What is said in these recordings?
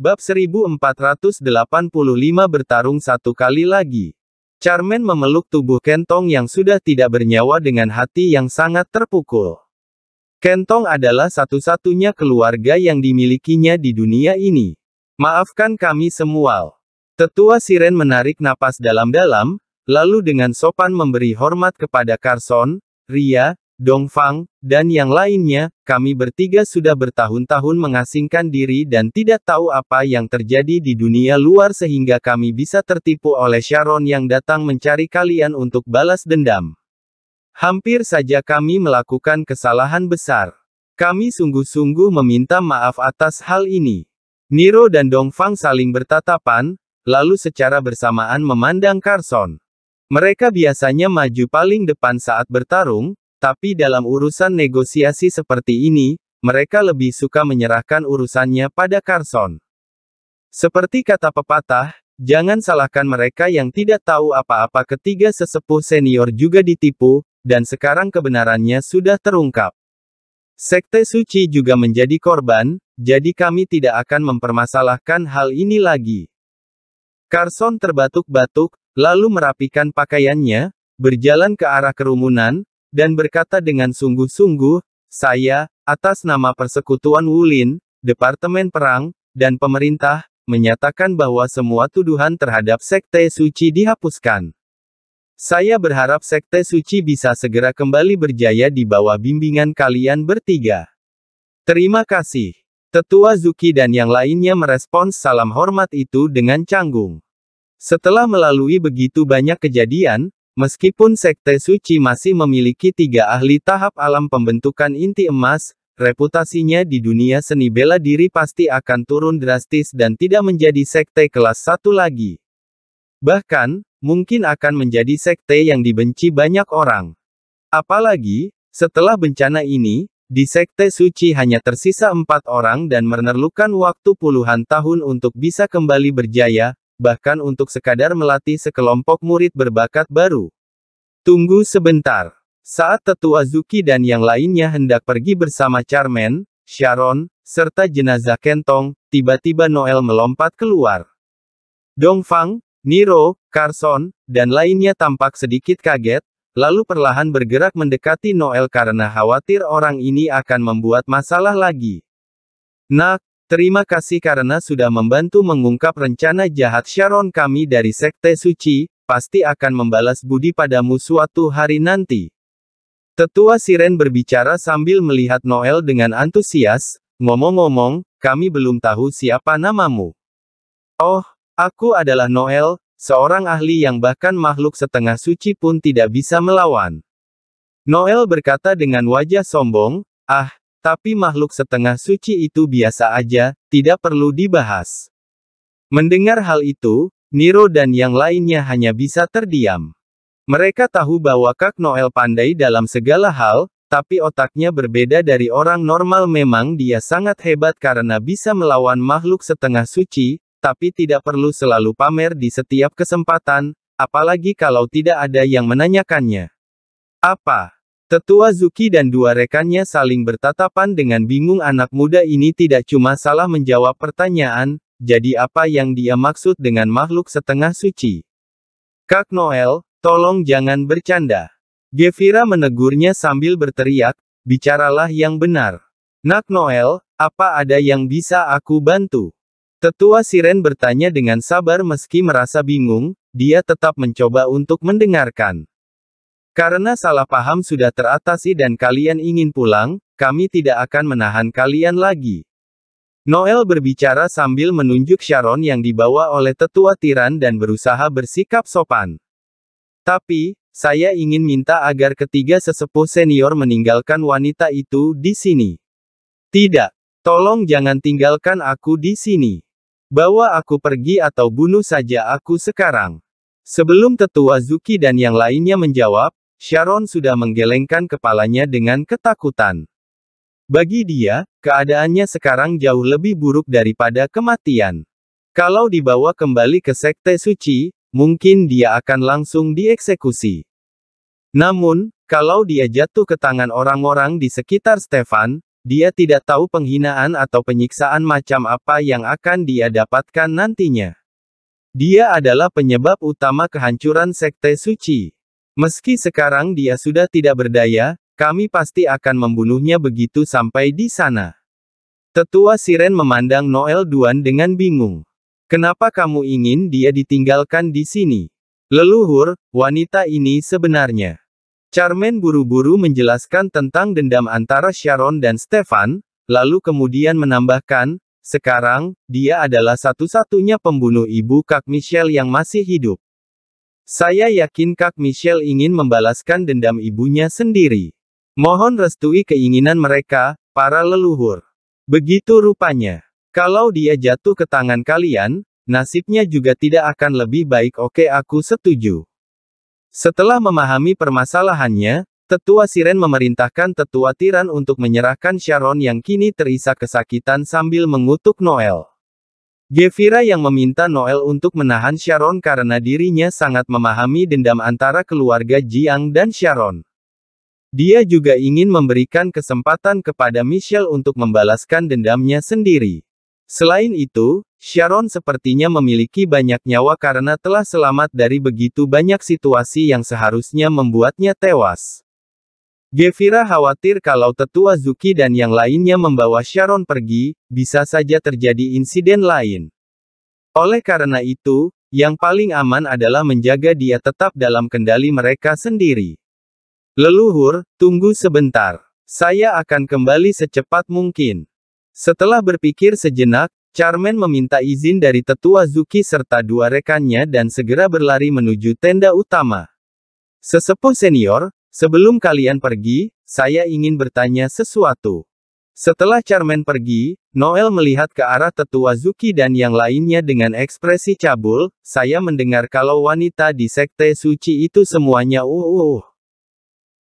Bab 1485 bertarung satu kali lagi. Charmen memeluk tubuh Kentong yang sudah tidak bernyawa dengan hati yang sangat terpukul. Kentong adalah satu-satunya keluarga yang dimilikinya di dunia ini. Maafkan kami semua. Tetua Siren menarik napas dalam-dalam, lalu dengan sopan memberi hormat kepada Carson, Ria, Dongfang, dan yang lainnya, kami bertiga sudah bertahun-tahun mengasingkan diri dan tidak tahu apa yang terjadi di dunia luar sehingga kami bisa tertipu oleh Sharon yang datang mencari kalian untuk balas dendam. Hampir saja kami melakukan kesalahan besar. Kami sungguh-sungguh meminta maaf atas hal ini. Niro dan Dongfang saling bertatapan, lalu secara bersamaan memandang Carson. Mereka biasanya maju paling depan saat bertarung, tapi dalam urusan negosiasi seperti ini, mereka lebih suka menyerahkan urusannya pada Carson. Seperti kata pepatah, jangan salahkan mereka yang tidak tahu apa-apa ketiga sesepuh senior juga ditipu, dan sekarang kebenarannya sudah terungkap. Sekte suci juga menjadi korban, jadi kami tidak akan mempermasalahkan hal ini lagi. Carson terbatuk-batuk, lalu merapikan pakaiannya, berjalan ke arah kerumunan, dan berkata dengan sungguh-sungguh, saya, atas nama Persekutuan Wulin, Departemen Perang, dan pemerintah, menyatakan bahwa semua tuduhan terhadap Sekte Suci dihapuskan. Saya berharap Sekte Suci bisa segera kembali berjaya di bawah bimbingan kalian bertiga. Terima kasih. Tetua Zuki dan yang lainnya merespons salam hormat itu dengan canggung. Setelah melalui begitu banyak kejadian, Meskipun Sekte Suci masih memiliki tiga ahli tahap alam pembentukan inti emas, reputasinya di dunia seni bela diri pasti akan turun drastis dan tidak menjadi sekte kelas satu lagi. Bahkan, mungkin akan menjadi sekte yang dibenci banyak orang. Apalagi, setelah bencana ini, di Sekte Suci hanya tersisa empat orang dan menerlukan waktu puluhan tahun untuk bisa kembali berjaya, bahkan untuk sekadar melatih sekelompok murid berbakat baru. Tunggu sebentar. Saat tetua Zuki dan yang lainnya hendak pergi bersama Charmen, Sharon, serta jenazah Kentong, tiba-tiba Noel melompat keluar. Dongfang, Niro, Carson, dan lainnya tampak sedikit kaget, lalu perlahan bergerak mendekati Noel karena khawatir orang ini akan membuat masalah lagi. Nak, Terima kasih karena sudah membantu mengungkap rencana jahat Sharon kami dari Sekte Suci, pasti akan membalas budi padamu suatu hari nanti. Tetua Siren berbicara sambil melihat Noel dengan antusias, ngomong-ngomong, kami belum tahu siapa namamu. Oh, aku adalah Noel, seorang ahli yang bahkan makhluk setengah suci pun tidak bisa melawan. Noel berkata dengan wajah sombong, ah, tapi makhluk setengah suci itu biasa aja, tidak perlu dibahas. Mendengar hal itu, Niro dan yang lainnya hanya bisa terdiam. Mereka tahu bahwa Kak Noel pandai dalam segala hal, tapi otaknya berbeda dari orang normal memang dia sangat hebat karena bisa melawan makhluk setengah suci, tapi tidak perlu selalu pamer di setiap kesempatan, apalagi kalau tidak ada yang menanyakannya. Apa? Tetua Zuki dan dua rekannya saling bertatapan dengan bingung anak muda ini tidak cuma salah menjawab pertanyaan, jadi apa yang dia maksud dengan makhluk setengah suci? Kak Noel, tolong jangan bercanda. Gevira menegurnya sambil berteriak, bicaralah yang benar. Nak Noel, apa ada yang bisa aku bantu? Tetua Siren bertanya dengan sabar meski merasa bingung, dia tetap mencoba untuk mendengarkan. Karena salah paham sudah teratasi dan kalian ingin pulang, kami tidak akan menahan kalian lagi. Noel berbicara sambil menunjuk Sharon yang dibawa oleh tetua tiran dan berusaha bersikap sopan. Tapi, saya ingin minta agar ketiga sesepuh senior meninggalkan wanita itu di sini. Tidak, tolong jangan tinggalkan aku di sini. Bawa aku pergi atau bunuh saja aku sekarang. Sebelum tetua Zuki dan yang lainnya menjawab, Sharon sudah menggelengkan kepalanya dengan ketakutan. Bagi dia, keadaannya sekarang jauh lebih buruk daripada kematian. Kalau dibawa kembali ke sekte suci, mungkin dia akan langsung dieksekusi. Namun, kalau dia jatuh ke tangan orang-orang di sekitar Stefan, dia tidak tahu penghinaan atau penyiksaan macam apa yang akan dia dapatkan nantinya. Dia adalah penyebab utama kehancuran sekte suci. Meski sekarang dia sudah tidak berdaya, kami pasti akan membunuhnya begitu sampai di sana. Tetua Siren memandang Noel Duan dengan bingung. Kenapa kamu ingin dia ditinggalkan di sini? Leluhur, wanita ini sebenarnya. Charmen buru-buru menjelaskan tentang dendam antara Sharon dan Stefan, lalu kemudian menambahkan, sekarang, dia adalah satu-satunya pembunuh ibu Kak Michelle yang masih hidup. Saya yakin Kak Michelle ingin membalaskan dendam ibunya sendiri. Mohon restui keinginan mereka, para leluhur. Begitu rupanya. Kalau dia jatuh ke tangan kalian, nasibnya juga tidak akan lebih baik oke aku setuju. Setelah memahami permasalahannya, Tetua Siren memerintahkan Tetua Tiran untuk menyerahkan Sharon yang kini terisak kesakitan sambil mengutuk Noel. Gevira yang meminta Noel untuk menahan Sharon karena dirinya sangat memahami dendam antara keluarga Jiang dan Sharon. Dia juga ingin memberikan kesempatan kepada Michelle untuk membalaskan dendamnya sendiri. Selain itu, Sharon sepertinya memiliki banyak nyawa karena telah selamat dari begitu banyak situasi yang seharusnya membuatnya tewas. Gevira khawatir kalau tetua Zuki dan yang lainnya membawa Sharon pergi, bisa saja terjadi insiden lain. Oleh karena itu, yang paling aman adalah menjaga dia tetap dalam kendali mereka sendiri. Leluhur, tunggu sebentar. Saya akan kembali secepat mungkin. Setelah berpikir sejenak, Charmen meminta izin dari tetua Zuki serta dua rekannya dan segera berlari menuju tenda utama. Sesepuh senior, Sebelum kalian pergi, saya ingin bertanya sesuatu. Setelah Charmen pergi, Noel melihat ke arah tetua Zuki dan yang lainnya dengan ekspresi cabul, saya mendengar kalau wanita di sekte suci itu semuanya uh uh.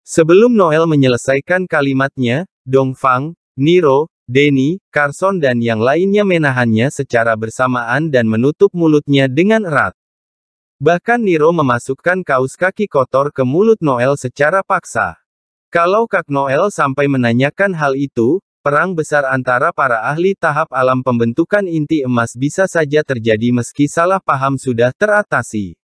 Sebelum Noel menyelesaikan kalimatnya, Dongfang, Niro, Denny, Carson dan yang lainnya menahannya secara bersamaan dan menutup mulutnya dengan erat. Bahkan Niro memasukkan kaos kaki kotor ke mulut Noel secara paksa. Kalau Kak Noel sampai menanyakan hal itu, perang besar antara para ahli tahap alam pembentukan inti emas bisa saja terjadi meski salah paham sudah teratasi.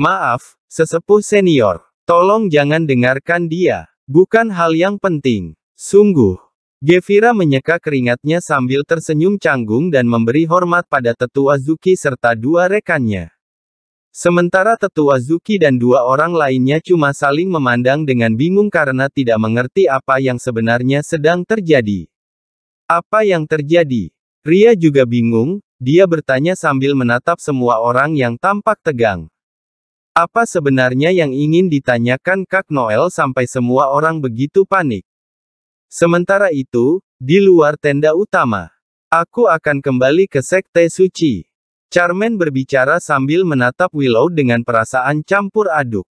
Maaf, sesepuh senior. Tolong jangan dengarkan dia. Bukan hal yang penting. Sungguh. Gevira menyeka keringatnya sambil tersenyum canggung dan memberi hormat pada tetua Zuki serta dua rekannya. Sementara tetua Zuki dan dua orang lainnya cuma saling memandang dengan bingung karena tidak mengerti apa yang sebenarnya sedang terjadi. Apa yang terjadi? Ria juga bingung, dia bertanya sambil menatap semua orang yang tampak tegang. Apa sebenarnya yang ingin ditanyakan Kak Noel sampai semua orang begitu panik? Sementara itu, di luar tenda utama, aku akan kembali ke Sekte Suci. Charmen berbicara sambil menatap Willow dengan perasaan campur aduk.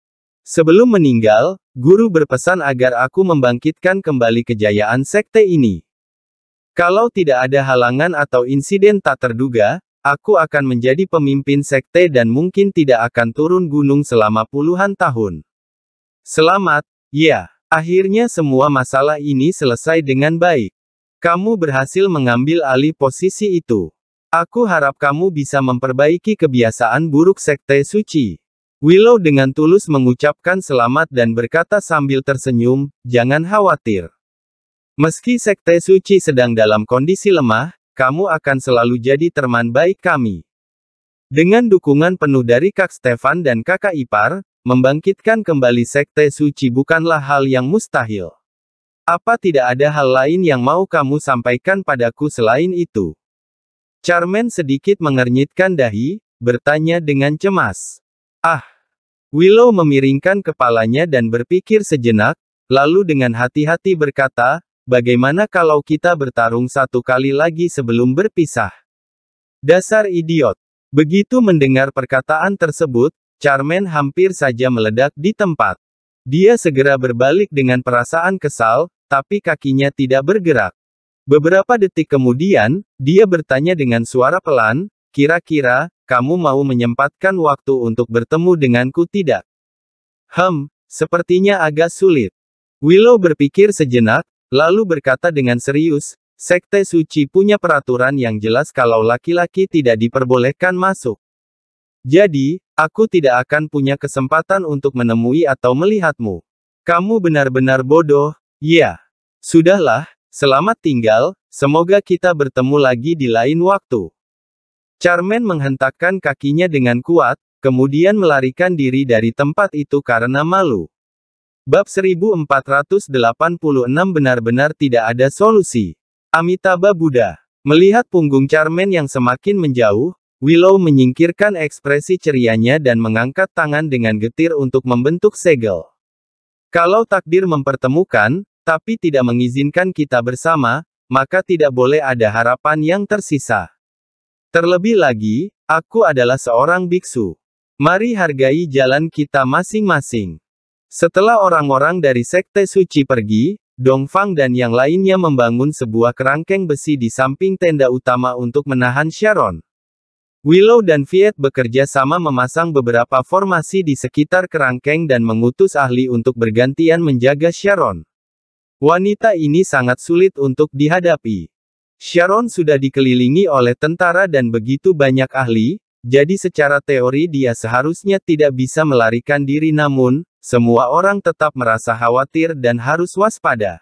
Sebelum meninggal, guru berpesan agar aku membangkitkan kembali kejayaan sekte ini. Kalau tidak ada halangan atau insiden tak terduga, aku akan menjadi pemimpin sekte dan mungkin tidak akan turun gunung selama puluhan tahun. Selamat, ya. Akhirnya semua masalah ini selesai dengan baik. Kamu berhasil mengambil alih posisi itu. Aku harap kamu bisa memperbaiki kebiasaan buruk sekte suci. Willow dengan tulus mengucapkan selamat dan berkata sambil tersenyum, jangan khawatir. Meski sekte suci sedang dalam kondisi lemah, kamu akan selalu jadi teman baik kami. Dengan dukungan penuh dari Kak Stefan dan kakak ipar, membangkitkan kembali sekte suci bukanlah hal yang mustahil. Apa tidak ada hal lain yang mau kamu sampaikan padaku selain itu? Charmen sedikit mengernyitkan dahi, bertanya dengan cemas. Ah! Willow memiringkan kepalanya dan berpikir sejenak, lalu dengan hati-hati berkata, bagaimana kalau kita bertarung satu kali lagi sebelum berpisah? Dasar idiot! Begitu mendengar perkataan tersebut, Charmen hampir saja meledak di tempat. Dia segera berbalik dengan perasaan kesal, tapi kakinya tidak bergerak. Beberapa detik kemudian, dia bertanya dengan suara pelan, kira-kira, kamu mau menyempatkan waktu untuk bertemu denganku tidak? Hem, sepertinya agak sulit. Willow berpikir sejenak, lalu berkata dengan serius, Sekte suci punya peraturan yang jelas kalau laki-laki tidak diperbolehkan masuk. Jadi, aku tidak akan punya kesempatan untuk menemui atau melihatmu. Kamu benar-benar bodoh, ya. Sudahlah, Selamat tinggal, semoga kita bertemu lagi di lain waktu. Charmen menghentakkan kakinya dengan kuat, kemudian melarikan diri dari tempat itu karena malu. Bab 1486 benar-benar tidak ada solusi. Amitabha Buddha. Melihat punggung Charmen yang semakin menjauh, Willow menyingkirkan ekspresi cerianya dan mengangkat tangan dengan getir untuk membentuk segel. Kalau takdir mempertemukan, tapi tidak mengizinkan kita bersama, maka tidak boleh ada harapan yang tersisa. Terlebih lagi, aku adalah seorang biksu. Mari hargai jalan kita masing-masing. Setelah orang-orang dari sekte suci pergi, Dongfang dan yang lainnya membangun sebuah kerangkeng besi di samping tenda utama untuk menahan Sharon. Willow dan Viet bekerja sama memasang beberapa formasi di sekitar kerangkeng dan mengutus ahli untuk bergantian menjaga Sharon. Wanita ini sangat sulit untuk dihadapi. Sharon sudah dikelilingi oleh tentara dan begitu banyak ahli, jadi secara teori dia seharusnya tidak bisa melarikan diri namun, semua orang tetap merasa khawatir dan harus waspada.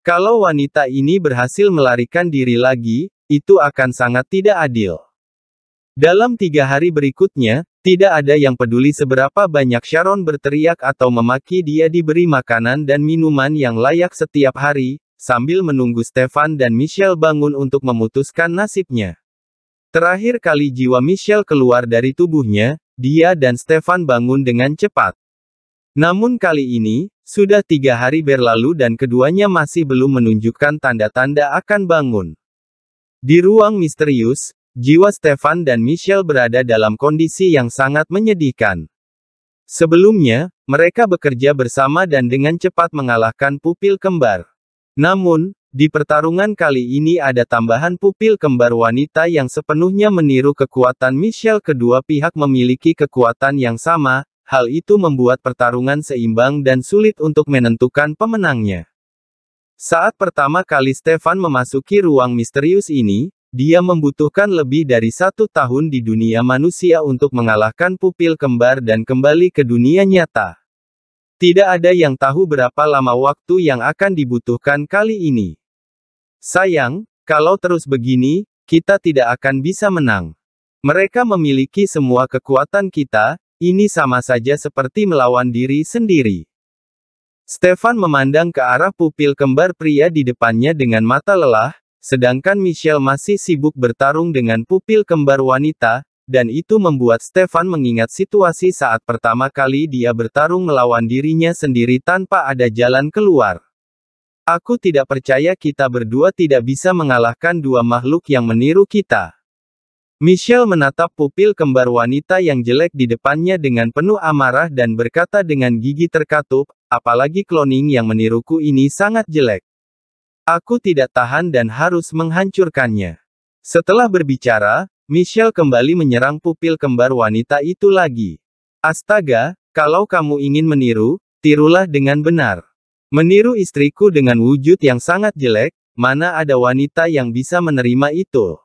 Kalau wanita ini berhasil melarikan diri lagi, itu akan sangat tidak adil. Dalam tiga hari berikutnya, tidak ada yang peduli seberapa banyak Sharon berteriak atau memaki dia diberi makanan dan minuman yang layak setiap hari, sambil menunggu Stefan dan Michelle bangun untuk memutuskan nasibnya. Terakhir kali jiwa Michelle keluar dari tubuhnya, dia dan Stefan bangun dengan cepat. Namun kali ini, sudah tiga hari berlalu dan keduanya masih belum menunjukkan tanda-tanda akan bangun. Di ruang misterius, Jiwa Stefan dan Michelle berada dalam kondisi yang sangat menyedihkan. Sebelumnya, mereka bekerja bersama dan dengan cepat mengalahkan pupil kembar. Namun, di pertarungan kali ini ada tambahan pupil kembar wanita yang sepenuhnya meniru kekuatan Michelle kedua pihak memiliki kekuatan yang sama, hal itu membuat pertarungan seimbang dan sulit untuk menentukan pemenangnya. Saat pertama kali Stefan memasuki ruang misterius ini, dia membutuhkan lebih dari satu tahun di dunia manusia untuk mengalahkan pupil kembar dan kembali ke dunia nyata. Tidak ada yang tahu berapa lama waktu yang akan dibutuhkan kali ini. Sayang, kalau terus begini, kita tidak akan bisa menang. Mereka memiliki semua kekuatan kita, ini sama saja seperti melawan diri sendiri. Stefan memandang ke arah pupil kembar pria di depannya dengan mata lelah, Sedangkan Michelle masih sibuk bertarung dengan pupil kembar wanita, dan itu membuat Stefan mengingat situasi saat pertama kali dia bertarung melawan dirinya sendiri tanpa ada jalan keluar. Aku tidak percaya kita berdua tidak bisa mengalahkan dua makhluk yang meniru kita. Michelle menatap pupil kembar wanita yang jelek di depannya dengan penuh amarah dan berkata dengan gigi terkatup, apalagi cloning yang meniruku ini sangat jelek. Aku tidak tahan dan harus menghancurkannya. Setelah berbicara, Michelle kembali menyerang pupil kembar wanita itu lagi. Astaga, kalau kamu ingin meniru, tirulah dengan benar. Meniru istriku dengan wujud yang sangat jelek, mana ada wanita yang bisa menerima itu.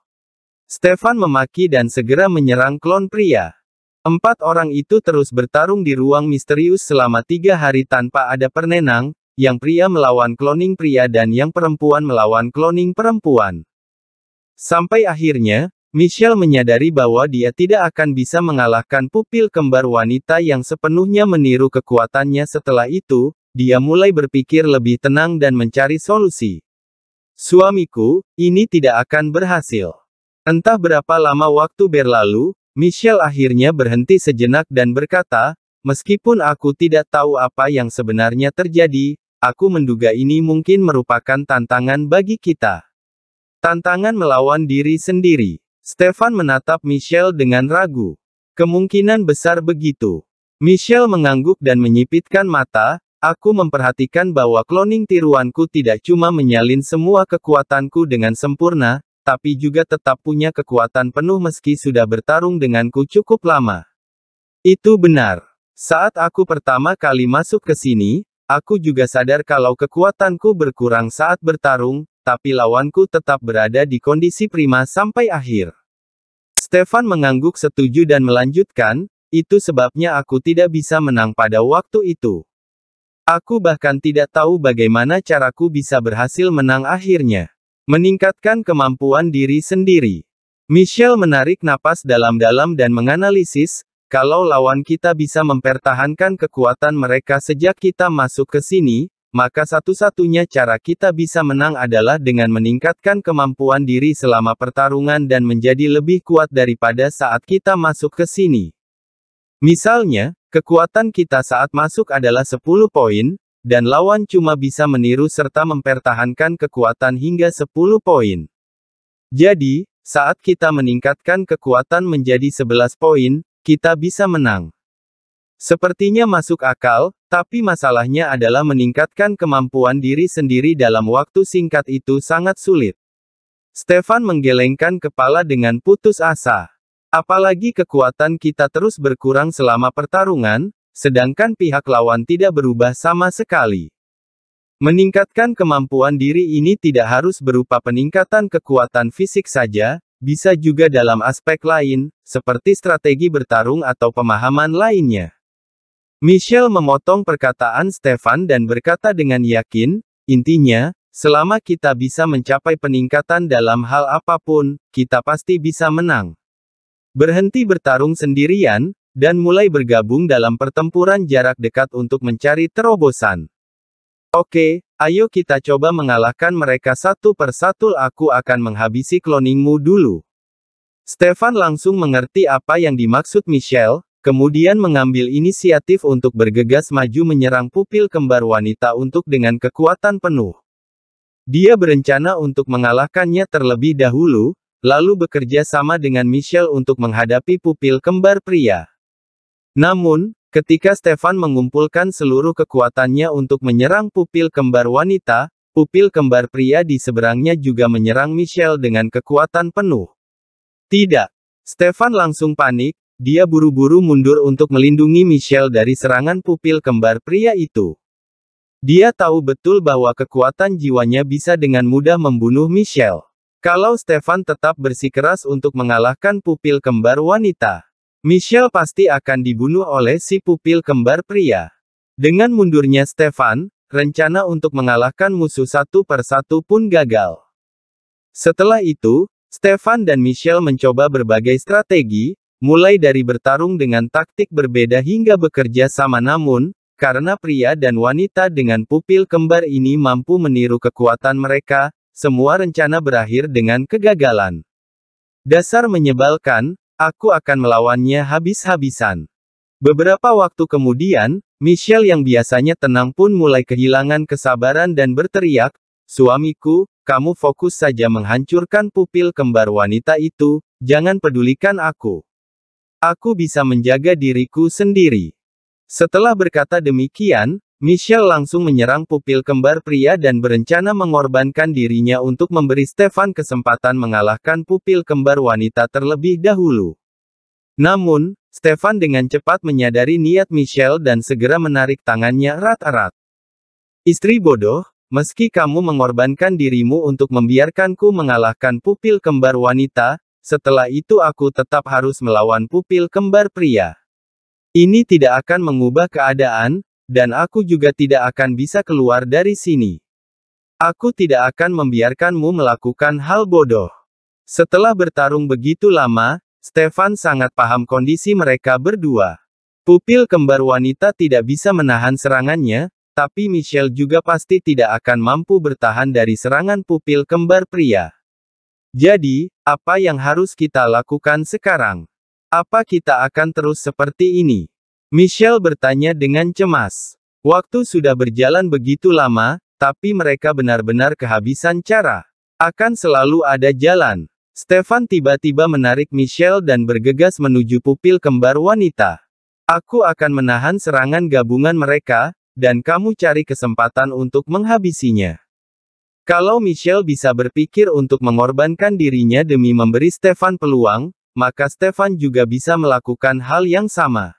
Stefan memaki dan segera menyerang klon pria. Empat orang itu terus bertarung di ruang misterius selama tiga hari tanpa ada pernenang, yang pria melawan kloning pria dan yang perempuan melawan kloning perempuan. Sampai akhirnya, Michelle menyadari bahwa dia tidak akan bisa mengalahkan pupil kembar wanita yang sepenuhnya meniru kekuatannya setelah itu, dia mulai berpikir lebih tenang dan mencari solusi. Suamiku, ini tidak akan berhasil. Entah berapa lama waktu berlalu, Michelle akhirnya berhenti sejenak dan berkata, Meskipun aku tidak tahu apa yang sebenarnya terjadi, Aku menduga ini mungkin merupakan tantangan bagi kita. Tantangan melawan diri sendiri. Stefan menatap Michelle dengan ragu. Kemungkinan besar begitu. Michelle mengangguk dan menyipitkan mata, aku memperhatikan bahwa kloning tiruanku tidak cuma menyalin semua kekuatanku dengan sempurna, tapi juga tetap punya kekuatan penuh meski sudah bertarung denganku cukup lama. Itu benar. Saat aku pertama kali masuk ke sini, Aku juga sadar kalau kekuatanku berkurang saat bertarung, tapi lawanku tetap berada di kondisi prima sampai akhir. Stefan mengangguk setuju dan melanjutkan, itu sebabnya aku tidak bisa menang pada waktu itu. Aku bahkan tidak tahu bagaimana caraku bisa berhasil menang akhirnya. Meningkatkan kemampuan diri sendiri. Michelle menarik napas dalam-dalam dan menganalisis, kalau lawan kita bisa mempertahankan kekuatan mereka sejak kita masuk ke sini, maka satu-satunya cara kita bisa menang adalah dengan meningkatkan kemampuan diri selama pertarungan dan menjadi lebih kuat daripada saat kita masuk ke sini. Misalnya, kekuatan kita saat masuk adalah 10 poin, dan lawan cuma bisa meniru serta mempertahankan kekuatan hingga 10 poin. Jadi, saat kita meningkatkan kekuatan menjadi 11 poin, kita bisa menang. Sepertinya masuk akal, tapi masalahnya adalah meningkatkan kemampuan diri sendiri dalam waktu singkat itu sangat sulit. Stefan menggelengkan kepala dengan putus asa. Apalagi kekuatan kita terus berkurang selama pertarungan, sedangkan pihak lawan tidak berubah sama sekali. Meningkatkan kemampuan diri ini tidak harus berupa peningkatan kekuatan fisik saja, bisa juga dalam aspek lain, seperti strategi bertarung atau pemahaman lainnya. Michelle memotong perkataan Stefan dan berkata dengan yakin, intinya, selama kita bisa mencapai peningkatan dalam hal apapun, kita pasti bisa menang. Berhenti bertarung sendirian, dan mulai bergabung dalam pertempuran jarak dekat untuk mencari terobosan. Oke, Ayo kita coba mengalahkan mereka satu persatu aku akan menghabisi kloningmu dulu. Stefan langsung mengerti apa yang dimaksud Michelle, kemudian mengambil inisiatif untuk bergegas maju menyerang pupil kembar wanita untuk dengan kekuatan penuh. Dia berencana untuk mengalahkannya terlebih dahulu, lalu bekerja sama dengan Michelle untuk menghadapi pupil kembar pria. Namun, Ketika Stefan mengumpulkan seluruh kekuatannya untuk menyerang pupil kembar wanita, pupil kembar pria di seberangnya juga menyerang Michelle dengan kekuatan penuh. Tidak. Stefan langsung panik, dia buru-buru mundur untuk melindungi Michelle dari serangan pupil kembar pria itu. Dia tahu betul bahwa kekuatan jiwanya bisa dengan mudah membunuh Michelle. Kalau Stefan tetap bersikeras untuk mengalahkan pupil kembar wanita, Michelle pasti akan dibunuh oleh si pupil kembar pria. Dengan mundurnya Stefan, rencana untuk mengalahkan musuh satu persatu pun gagal. Setelah itu, Stefan dan Michelle mencoba berbagai strategi, mulai dari bertarung dengan taktik berbeda hingga bekerja sama namun, karena pria dan wanita dengan pupil kembar ini mampu meniru kekuatan mereka, semua rencana berakhir dengan kegagalan. Dasar menyebalkan, Aku akan melawannya habis-habisan. Beberapa waktu kemudian, Michelle yang biasanya tenang pun mulai kehilangan kesabaran dan berteriak, Suamiku, kamu fokus saja menghancurkan pupil kembar wanita itu, jangan pedulikan aku. Aku bisa menjaga diriku sendiri. Setelah berkata demikian, Michelle langsung menyerang pupil kembar pria dan berencana mengorbankan dirinya untuk memberi Stefan kesempatan mengalahkan pupil kembar wanita terlebih dahulu. Namun, Stefan dengan cepat menyadari niat Michelle dan segera menarik tangannya erat-erat. Istri bodoh, meski kamu mengorbankan dirimu untuk membiarkanku mengalahkan pupil kembar wanita, setelah itu aku tetap harus melawan pupil kembar pria. Ini tidak akan mengubah keadaan, dan aku juga tidak akan bisa keluar dari sini. Aku tidak akan membiarkanmu melakukan hal bodoh. Setelah bertarung begitu lama, Stefan sangat paham kondisi mereka berdua. Pupil kembar wanita tidak bisa menahan serangannya, tapi Michelle juga pasti tidak akan mampu bertahan dari serangan pupil kembar pria. Jadi, apa yang harus kita lakukan sekarang? Apa kita akan terus seperti ini? Michelle bertanya dengan cemas. Waktu sudah berjalan begitu lama, tapi mereka benar-benar kehabisan cara. Akan selalu ada jalan. Stefan tiba-tiba menarik Michelle dan bergegas menuju pupil kembar wanita. Aku akan menahan serangan gabungan mereka, dan kamu cari kesempatan untuk menghabisinya. Kalau Michelle bisa berpikir untuk mengorbankan dirinya demi memberi Stefan peluang, maka Stefan juga bisa melakukan hal yang sama.